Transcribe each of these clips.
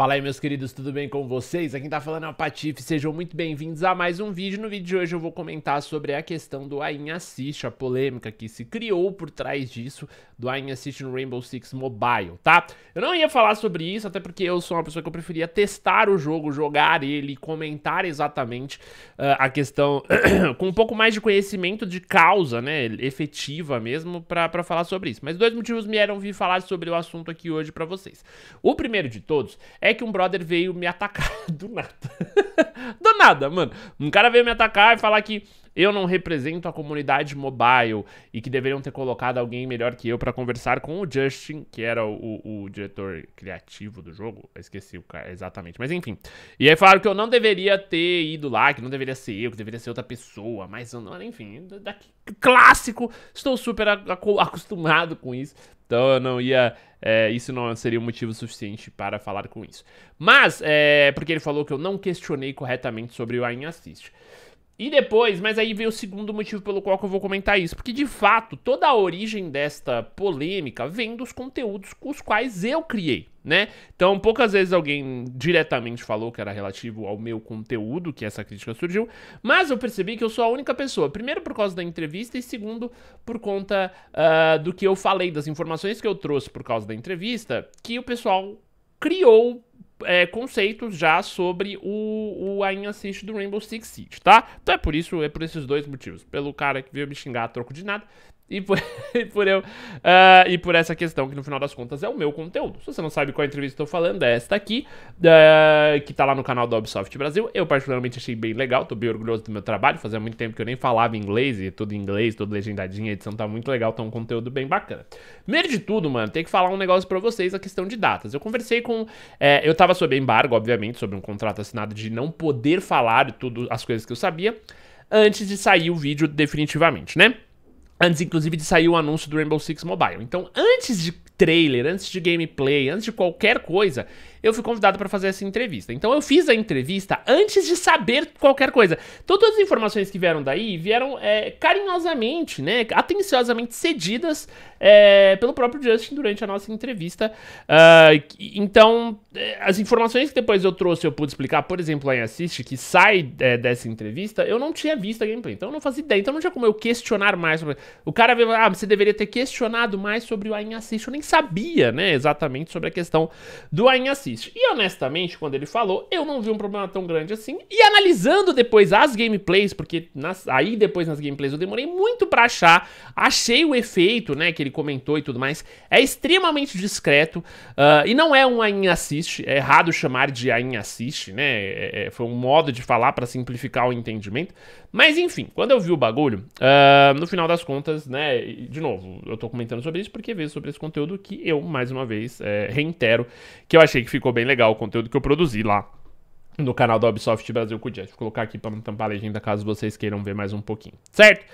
Fala aí, meus queridos, tudo bem com vocês? Aqui quem tá falando é o Patife, sejam muito bem-vindos a mais um vídeo. No vídeo de hoje eu vou comentar sobre a questão do Ain Assist, a polêmica que se criou por trás disso, do Ain Assist no Rainbow Six Mobile, tá? Eu não ia falar sobre isso, até porque eu sou uma pessoa que eu preferia testar o jogo, jogar ele, comentar exatamente uh, a questão com um pouco mais de conhecimento de causa, né, efetiva mesmo, para falar sobre isso. Mas dois motivos me eram vir falar sobre o assunto aqui hoje para vocês. O primeiro de todos é é que um brother veio me atacar do nada. do nada, mano. Um cara veio me atacar e falar que eu não represento a comunidade mobile e que deveriam ter colocado alguém melhor que eu para conversar com o Justin, que era o, o, o diretor criativo do jogo. Eu esqueci o cara exatamente, mas enfim. E aí falaram que eu não deveria ter ido lá, que não deveria ser eu, que deveria ser outra pessoa, mas não, enfim, daqui, clássico. Estou super acostumado com isso. Então eu não ia. É, isso não seria um motivo suficiente para falar com isso. Mas, é, porque ele falou que eu não questionei corretamente sobre o Ain Assist. E depois, mas aí veio o segundo motivo pelo qual eu vou comentar isso. Porque, de fato, toda a origem desta polêmica vem dos conteúdos com os quais eu criei, né? Então, poucas vezes alguém diretamente falou que era relativo ao meu conteúdo que essa crítica surgiu. Mas eu percebi que eu sou a única pessoa. Primeiro, por causa da entrevista. E segundo, por conta uh, do que eu falei, das informações que eu trouxe por causa da entrevista. Que o pessoal criou é, conceitos já sobre o, o Ain Assist do Rainbow Six Siege, tá? Então é por isso, é por esses dois motivos. Pelo cara que veio me xingar a troco de nada e por, e por eu uh, e por essa questão que no final das contas é o meu conteúdo. Se você não sabe qual entrevista estou falando, é esta aqui, uh, que está lá no canal da Ubisoft Brasil. Eu particularmente achei bem legal, estou bem orgulhoso do meu trabalho. Fazia muito tempo que eu nem falava inglês e tudo em inglês, tudo legendadinho, a edição tá muito legal, tá um conteúdo bem bacana. Primeiro de tudo, mano, tem que falar um negócio para vocês, a questão de datas. Eu conversei com é, eu estava sob embargo, obviamente, sobre um contrato assinado de não poder falar tudo as coisas que eu sabia antes de sair o vídeo definitivamente, né? Antes, inclusive, de sair o anúncio do Rainbow Six Mobile. Então, antes de trailer, antes de gameplay, antes de qualquer coisa, eu fui convidado para fazer essa entrevista. Então eu fiz a entrevista antes de saber qualquer coisa. Então todas as informações que vieram daí vieram é, carinhosamente, né, atenciosamente cedidas é, pelo próprio Justin durante a nossa entrevista. Uh, então é, as informações que depois eu trouxe eu pude explicar, por exemplo, lá em Assist, que sai é, dessa entrevista, eu não tinha visto a gameplay, então eu não fazia ideia, então não tinha como eu questionar mais. Sobre... O cara veio, ah, você deveria ter questionado mais sobre o Ain Assist, eu nem sabia, né, exatamente sobre a questão do Ain Assist. E honestamente, quando ele falou, eu não vi um problema tão grande assim. E analisando depois as gameplays, porque nas, aí depois nas gameplays eu demorei muito para achar, achei o efeito, né, que ele comentou e tudo mais. É extremamente discreto uh, e não é um Ain Assist, é errado chamar de Ain Assist, né? É, é foi um modo de falar para simplificar o entendimento. Mas enfim, quando eu vi o bagulho, uh, no final das contas, né, de novo, eu tô comentando sobre isso porque vejo sobre esse conteúdo que eu, mais uma vez, é, reitero, que eu achei que ficou bem legal o conteúdo que eu produzi lá no canal da Ubisoft Brasil com Vou colocar aqui para não tampar a legenda caso vocês queiram ver mais um pouquinho, certo?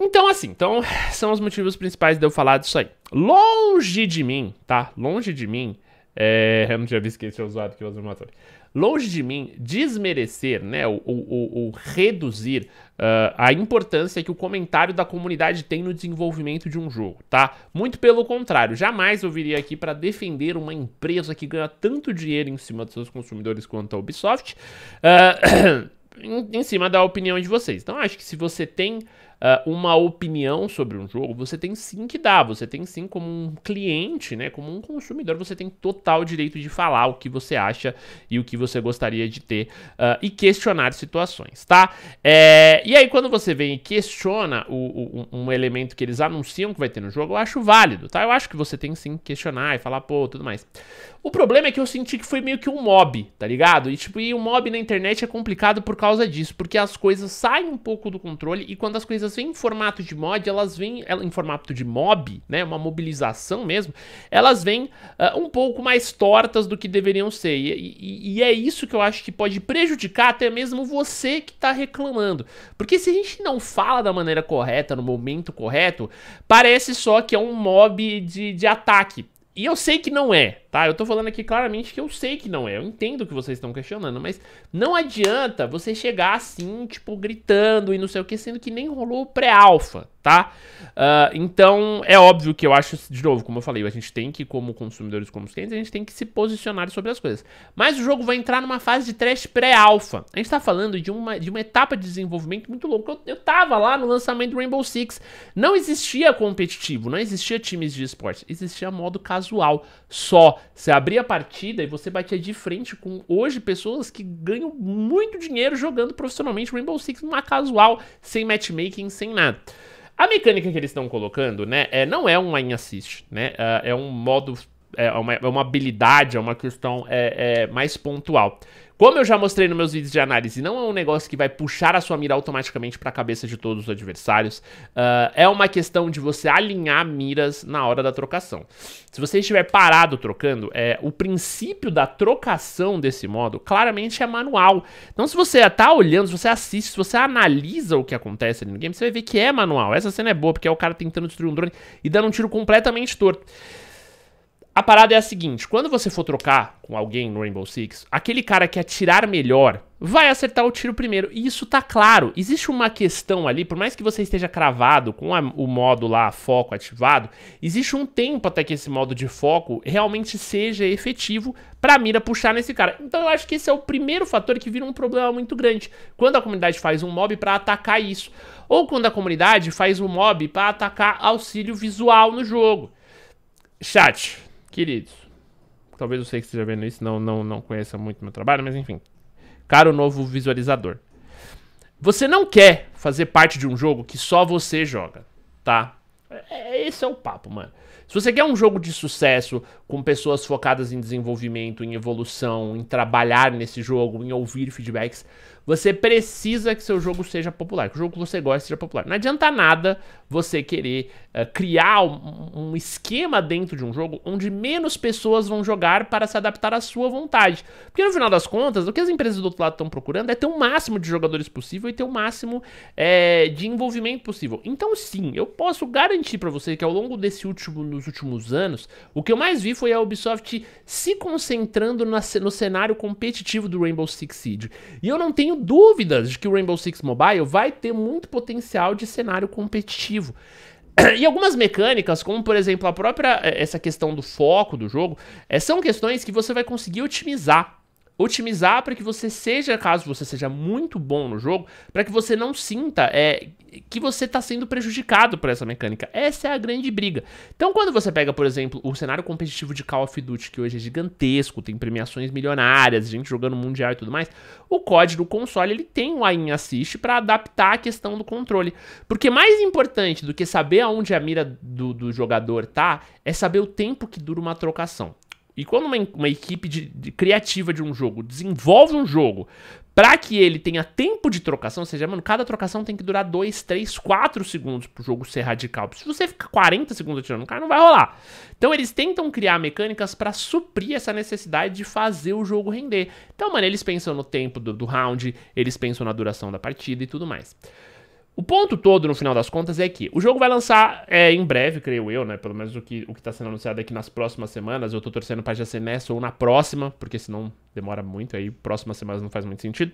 Então, assim, então, são os motivos principais de eu falar disso aí. Longe de mim, tá? Longe de mim, é... Eu não tinha visto que esse é o usuário que eu uso no motor longe de mim desmerecer, né, ou, ou, ou reduzir uh, a importância que o comentário da comunidade tem no desenvolvimento de um jogo, tá? Muito pelo contrário, jamais eu viria aqui para defender uma empresa que ganha tanto dinheiro em cima dos seus consumidores quanto a Ubisoft, uh, em, em, cima da opinião de vocês. Então, acho que se você tem uh, uma opinião sobre um jogo, você tem sim que dar, você tem sim como um cliente, né, como um consumidor, você tem total direito de falar o que você acha e o que você gostaria de ter uh, e questionar situações, tá? É, e aí quando você vem e questiona o, o, um elemento que eles anunciam que vai ter no jogo, eu acho válido, tá? Eu acho que você tem sim que questionar e falar, pô, tudo mais. O problema é que eu senti que foi meio que um mob, tá ligado? E tipo, e um mob na internet é complicado por causa disso, porque as coisas saem um pouco do controle e quando as coisas coisas vêm em formato de mod, elas vêm em formato de mob, né, uma mobilização mesmo, elas vêm uh, um pouco mais tortas do que deveriam ser. E, e, e, é isso que eu acho que pode prejudicar até mesmo você que está reclamando. Porque se a gente não fala da maneira correta, no momento correto, parece só que é um mob de, de ataque. E eu sei que não é, tá? Eu tô falando aqui claramente que eu sei que não é. Eu entendo o que vocês estão questionando, mas não adianta você chegar assim, tipo, gritando e não sei o que, sendo que nem rolou o pré-alfa, tá? Uh, então, é óbvio que eu acho, de novo, como eu falei, a gente tem que, como consumidores, como clientes, a gente tem que se posicionar sobre as coisas. Mas o jogo vai entrar numa fase de trash pré-alpha. A gente tá falando de uma, de uma etapa de desenvolvimento muito louca. Eu, eu tava lá no lançamento do Rainbow Six. Não existia competitivo, não existia times de esporte. Existia modo casual só. Você abria a partida e você batia de frente com, hoje, pessoas que ganham muito dinheiro jogando profissionalmente Rainbow Six numa casual, sem matchmaking, sem nada. A mecânica que eles estão colocando, né, é, não é um line assist, né? É, é um modo, é uma, é uma habilidade, é uma questão é, é mais pontual. Como eu já mostrei nos meus vídeos de análise, não é um negócio que vai puxar a sua mira automaticamente para a cabeça de todos os adversários. Uh, é uma questão de você alinhar miras na hora da trocação. Se você estiver parado trocando, é, o princípio da trocação desse modo claramente é manual. Então, se você está olhando, se você assiste, se você analisa o que acontece ali no game, você vai ver que é manual. Essa cena é boa, porque é o cara tentando destruir um drone e dando um tiro completamente torto. A parada é a seguinte, quando você for trocar com alguém no Rainbow Six, aquele cara que atirar melhor vai acertar o tiro primeiro. E isso tá claro. Existe uma questão ali, por mais que você esteja cravado com a, o modo lá foco ativado, existe um tempo até que esse modo de foco realmente seja efetivo pra mira puxar nesse cara. Então eu acho que esse é o primeiro fator que vira um problema muito grande. Quando a comunidade faz um mob para atacar isso, ou quando a comunidade faz um mob para atacar auxílio visual no jogo. Chat, queridos. Talvez você que esteja vendo isso não, não, não conheça muito meu trabalho, mas enfim. Caro novo visualizador. Você não quer fazer parte de um jogo que só você joga, tá? É, é, esse é o papo, mano. Se você quer um jogo de sucesso, com pessoas focadas em desenvolvimento, em evolução, em trabalhar nesse jogo, em ouvir feedbacks, você precisa que seu jogo seja popular, que o jogo que você gosta seja popular. Não adianta nada você querer uh, criar um, um, esquema dentro de um jogo onde menos pessoas vão jogar para se adaptar à sua vontade. Porque no final das contas, o que as empresas do outro lado estão procurando é ter o um máximo de jogadores possível e ter o um máximo é, de envolvimento possível. Então, sim, eu posso garantir para você que ao longo desse último, nos últimos anos, o que eu mais vi foi a Ubisoft se concentrando na, no cenário competitivo do Rainbow Six Siege. E eu não tenho dúvidas de que o Rainbow Six Mobile vai ter muito potencial de cenário competitivo. E algumas mecânicas, como por exemplo a própria eh, essa questão do foco do jogo, eh, são questões que você vai conseguir otimizar otimizar para que você seja, caso você seja muito bom no jogo, para que você não sinta é, que você está sendo prejudicado por essa mecânica. Essa é a grande briga. Então, quando você pega, por exemplo, o cenário competitivo de Call of Duty, que hoje é gigantesco, tem premiações milionárias, gente jogando mundial e tudo mais, o código do console ele tem o aim assist para adaptar a questão do controle. Porque mais importante do que saber aonde a mira do, do jogador tá, é saber o tempo que dura uma trocação. E quando uma, uma equipe de, de, criativa de um jogo desenvolve um jogo para que ele tenha tempo de trocação, ou seja, mano, cada trocação tem que durar 2, 3, 4 segundos pro jogo ser radical. Se você ficar 40 segundos atirando, o cara não vai rolar. Então eles tentam criar mecânicas para suprir essa necessidade de fazer o jogo render. Então, mano, eles pensam no tempo do, do round, eles pensam na duração da partida e tudo mais. O ponto todo, no final das contas, é que o jogo vai lançar é, em breve, creio eu, né? Pelo menos o que, o que tá sendo anunciado aqui nas próximas semanas. Eu tô torcendo pra já ser nessa ou na próxima, porque senão demora muito, aí próximas semanas não faz muito sentido.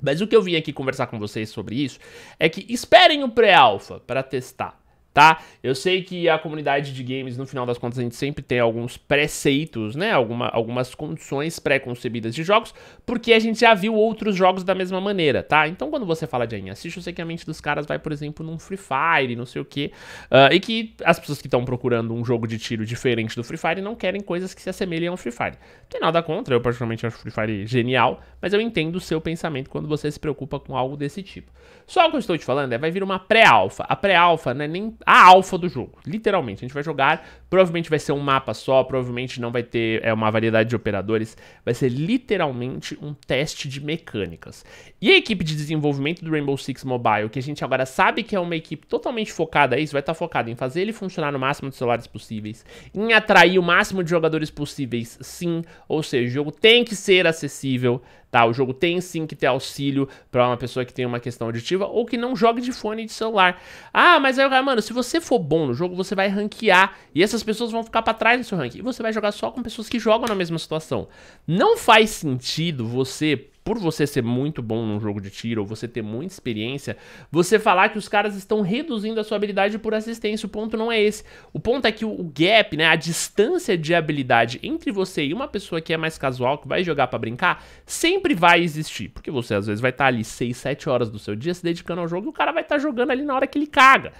Mas o que eu vim aqui conversar com vocês sobre isso é que esperem o pré-alpha para testar tá? Eu sei que a comunidade de games, no final das contas, a gente sempre tem alguns preceitos, né? Alguma, algumas condições pré-concebidas de jogos, porque a gente já viu outros jogos da mesma maneira, tá? Então, quando você fala de aí assiste, eu sei que a mente dos caras vai, por exemplo, num Free Fire, não sei o quê, uh, e que as pessoas que estão procurando um jogo de tiro diferente do Free Fire não querem coisas que se assemelhem ao Free Fire. Não tem nada contra, eu particularmente acho Free Fire genial, mas eu entendo o seu pensamento quando você se preocupa com algo desse tipo. Só o que eu estou te falando é, vai vir uma pré-alfa. A pré-alfa né nem a alfa do jogo. Literalmente, a gente vai jogar, provavelmente vai ser um mapa só, provavelmente não vai ter é, uma variedade de operadores, vai ser literalmente um teste de mecânicas. E a equipe de desenvolvimento do Rainbow Six Mobile, que a gente agora sabe que é uma equipe totalmente focada a isso, vai estar tá focada em fazer ele funcionar no máximo de celulares possíveis, em atrair o máximo de jogadores possíveis, sim, ou seja, o jogo tem que ser acessível, Tá, o jogo tem sim que ter auxílio para uma pessoa que tem uma questão auditiva ou que não jogue de fone de celular. Ah, mas aí o cara, mano, se você for bom no jogo, você vai ranquear e essas pessoas vão ficar para trás no seu ranking. E você vai jogar só com pessoas que jogam na mesma situação. Não faz sentido você por você ser muito bom num jogo de tiro, ou você ter muita experiência, você falar que os caras estão reduzindo a sua habilidade por assistência. O ponto não é esse. O ponto é que o gap, né, a distância de habilidade entre você e uma pessoa que é mais casual, que vai jogar para brincar, sempre vai existir. Porque você às vezes vai estar tá ali 6, 7 horas do seu dia se dedicando ao jogo e o cara vai estar tá jogando ali na hora que ele caga.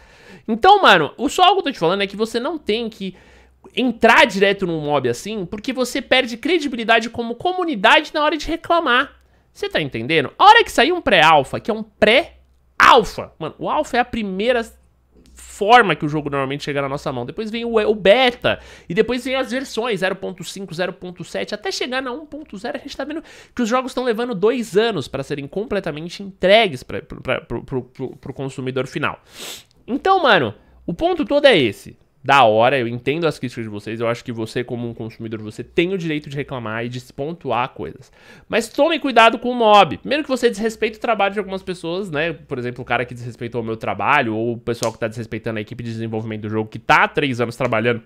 Então, mano, o só algo que eu tô te falando é que você não tem que entrar direto num mob assim, porque você perde credibilidade como comunidade na hora de reclamar. Você tá entendendo? A hora que sair um pré-alpha, que é um pré-alpha, mano, o alpha é a primeira forma que o jogo normalmente chega na nossa mão. Depois vem o, beta, e depois vem as versões 0.5, 0.7, até chegar na 1.0, a gente tá vendo que os jogos estão levando dois anos para serem completamente entregues pra, pra, pra, pro, pro, pro consumidor final. Então, mano, o ponto todo é esse da hora, eu entendo as críticas de vocês, eu acho que você, como um consumidor, você tem o direito de reclamar e pontuar coisas. Mas tome cuidado com o mob. Primeiro que você desrespeita o trabalho de algumas pessoas, né? Por exemplo, o cara que desrespeitou o meu trabalho, ou o pessoal que tá desrespeitando a equipe de desenvolvimento do jogo, que tá há três anos trabalhando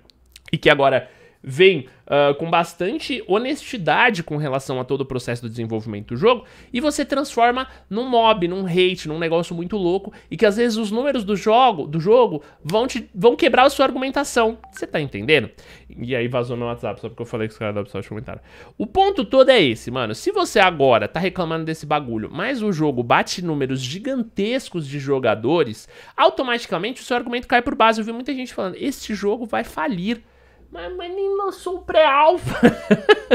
e que agora vem uh, com bastante honestidade com relação a todo o processo do desenvolvimento do jogo e você transforma num mob, num hate, num negócio muito louco e que às vezes os números do jogo, do jogo vão, te, vão quebrar a sua argumentação. Você tá entendendo? E aí vazou no WhatsApp, só porque eu falei que os caras da Ubisoft comentaram. O ponto todo é esse, mano. Se você agora tá reclamando desse bagulho, mas o jogo bate números gigantescos de jogadores, automaticamente o seu argumento cai por base. Eu vi muita gente falando, este jogo vai falir. Mas, mas nem lançou o pré-alfa.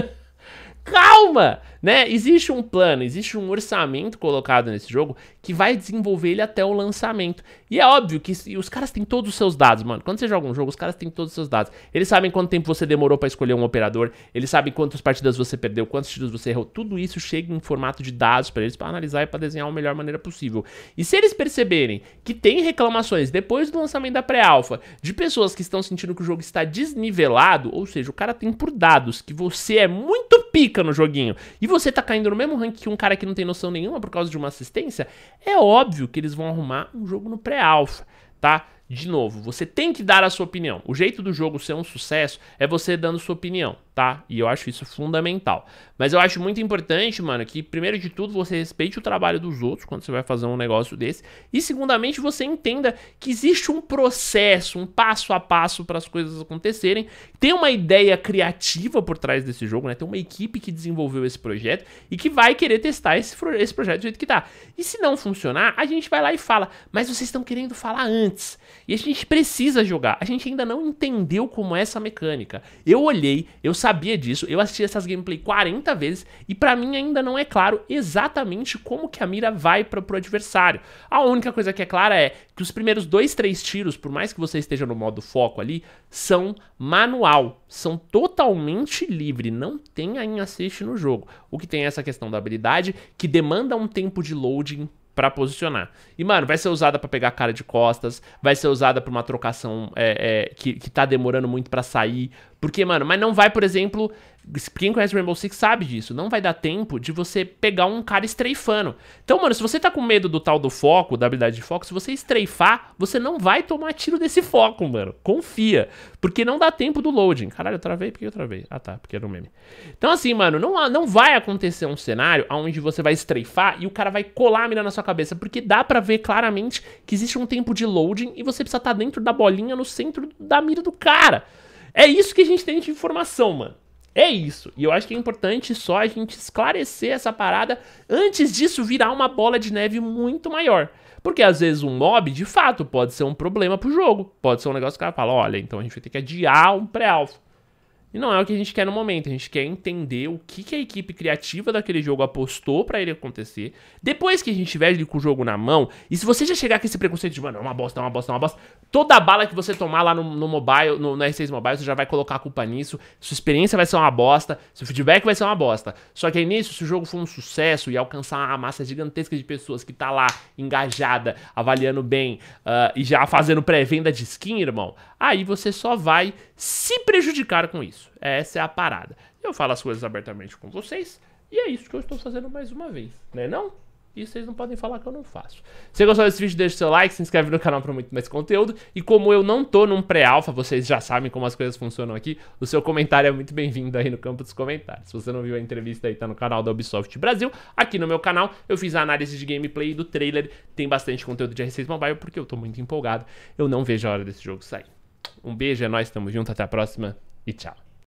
Calma, né? Existe um plano, existe um orçamento colocado nesse jogo que vai desenvolver ele até o lançamento. E é óbvio que os caras têm todos os seus dados, mano. Quando você joga um jogo, os caras têm todos os seus dados. Eles sabem quanto tempo você demorou para escolher um operador, eles sabem quantas partidas você perdeu, quantos tiros você errou. Tudo isso chega em formato de dados para eles para analisar e para desenhar a melhor maneira possível. E se eles perceberem que tem reclamações depois do lançamento da pré-alfa de pessoas que estão sentindo que o jogo está desnivelado, ou seja, o cara tem por dados que você é muito pica no joguinho e você tá caindo no mesmo rank que um cara que não tem noção nenhuma por causa de uma assistência, é óbvio que eles vão arrumar um jogo no pré é alfa, tá? De novo, você tem que dar a sua opinião. O jeito do jogo ser um sucesso é você dando sua opinião tá? E eu acho isso fundamental. Mas eu acho muito importante, mano, que primeiro de tudo você respeite o trabalho dos outros quando você vai fazer um negócio desse. E segundamente, você entenda que existe um processo, um passo a passo para as coisas acontecerem. Tem uma ideia criativa por trás desse jogo, né? Tem uma equipe que desenvolveu esse projeto e que vai querer testar esse, esse projeto do jeito que tá. E se não funcionar, a gente vai lá e fala, mas vocês estão querendo falar antes. E a gente precisa jogar. A gente ainda não entendeu como é essa mecânica. Eu olhei, eu sabia sabia disso, eu assisti essas gameplay 40 vezes e para mim ainda não é claro exatamente como que a mira vai para pro adversário. A única coisa que é clara é que os primeiros dois, três tiros, por mais que você esteja no modo foco ali, são manual, são totalmente livre, não tem aim assist no jogo. O que tem é essa questão da habilidade que demanda um tempo de loading para posicionar. E, mano, vai ser usada para pegar a cara de costas, vai ser usada pra uma trocação é, é, que, que tá demorando muito para sair, porque, mano, mas não vai, por exemplo, quem conhece Rainbow Six sabe disso, não vai dar tempo de você pegar um cara estreifando. Então, mano, se você tá com medo do tal do foco, da habilidade de foco, se você estreifar, você não vai tomar tiro desse foco, mano. Confia. Porque não dá tempo do loading. Caralho, eu travei? Por que eu travei? Ah, tá, porque era um meme. Então, assim, mano, não, não vai acontecer um cenário onde você vai estreifar e o cara vai colar a mira na sua cabeça, porque dá para ver claramente que existe um tempo de loading e você precisa estar tá dentro da bolinha no centro da mira do cara. É isso que a gente tem de informação, mano. É isso. E eu acho que é importante só a gente esclarecer essa parada antes disso virar uma bola de neve muito maior. Porque às vezes um mob, de fato, pode ser um problema pro jogo. Pode ser um negócio que o cara fala: olha, então a gente vai ter que adiar um pré-alvo. E não é o que a gente quer no momento. A gente quer entender o que, que a equipe criativa daquele jogo apostou para ele acontecer. Depois que a gente tiver ali com o jogo na mão, e se você já chegar com esse preconceito de, mano, é uma bosta, é uma bosta, é uma bosta, toda bala que você tomar lá no, no mobile, no, no, R6 Mobile, você já vai colocar a culpa nisso. Sua experiência vai ser uma bosta, seu feedback vai ser uma bosta. Só que aí nisso, se o jogo for um sucesso e alcançar uma massa gigantesca de pessoas que tá lá engajada, avaliando bem uh, e já fazendo pré-venda de skin, irmão, aí você só vai se prejudicar com isso isso. Essa é a parada. Eu falo as coisas abertamente com vocês e é isso que eu estou fazendo mais uma vez, né não? E vocês não podem falar que eu não faço. Se você gostou desse vídeo, deixa o seu like, se inscreve no canal para muito mais conteúdo. E como eu não tô num pré-alfa, vocês já sabem como as coisas funcionam aqui, o seu comentário é muito bem-vindo aí no campo dos comentários. Se você não viu a entrevista aí, tá no canal da Ubisoft Brasil. Aqui no meu canal eu fiz a análise de gameplay do trailer. Tem bastante conteúdo de R6 Mobile, porque eu tô muito empolgado. Eu não vejo a hora desse jogo sair. Um beijo, é nóis, tamo junto, até a próxima e tchau.